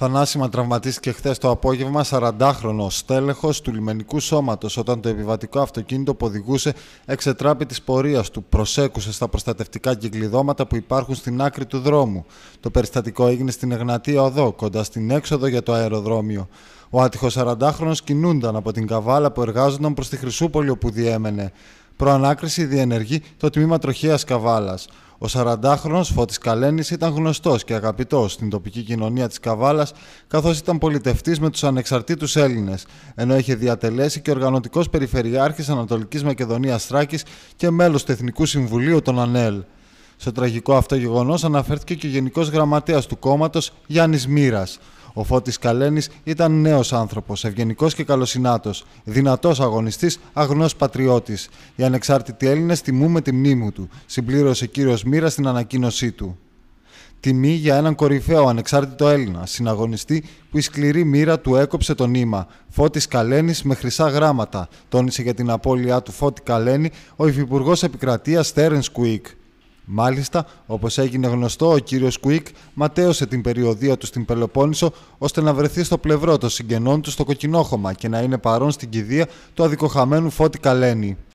Θανάσιμα τραυματίστηκε χθες το απόγευμα 40χρονο στέλεχος του λιμενικού σώματος όταν το επιβατικό αυτοκίνητο που οδηγούσε εξετράπη της πορείας του προσέκουσε στα προστατευτικά κυκλειδώματα που υπάρχουν στην άκρη του δρόμου. Το περιστατικό έγινε στην Εγνατία Οδό, κοντά στην έξοδο για το αεροδρόμιο. Ο άτυχος 40χρονο κινούνταν από την καβάλα που εργάζονταν προς τη Χρυσούπολη όπου διέμενε. Προανάκριση διενεργεί το τμήμα τροχέας καβάλας. Ο 40χρονο Φώτης Καλένης ήταν γνωστός και αγαπητός στην τοπική κοινωνία της Καβάλας, καθώς ήταν πολιτευτής με τους ανεξαρτήτους Έλληνες, ενώ είχε διατελέσει και οργανωτικός περιφερειάρχης Ανατολικής Μακεδονίας Θράκης και μέλος του Εθνικού Συμβουλίου των ΑΝΕΛ. Στο τραγικό αυτό γεγονός αναφέρθηκε και ο Γενικός Γραμματέας του κόμματος Γιάννης Μοίρα. Ο Φώτης Καλένης ήταν νέος άνθρωπος, ευγενικός και καλοσυνάτος, δυνατός αγωνιστής, αγνός πατριώτης. Οι ανεξάρτητοι Έλληνες τιμούμε τη μνήμη του, συμπλήρωσε κύριος Μοίρας στην ανακοίνωσή του. Τιμή για έναν κορυφαίο ανεξάρτητο Έλληνα, συναγωνιστή που η σκληρή μοίρα του έκοψε το νήμα. Φώτης Καλένης με χρυσά γράμματα, τόνισε για την απώλειά του Φώτη Καλένη ο Υφυπουργός Επικρατείας Στέρεν Μάλιστα, όπως έγινε γνωστό, ο κύριος Κουίκ ματέωσε την περιοδία του στην Πελοπόννησο ώστε να βρεθεί στο πλευρό των συγγενών του στο Κοκκινόχωμα και να είναι παρόν στην κηδεία του αδικοχαμένου Φώτη Καλένη.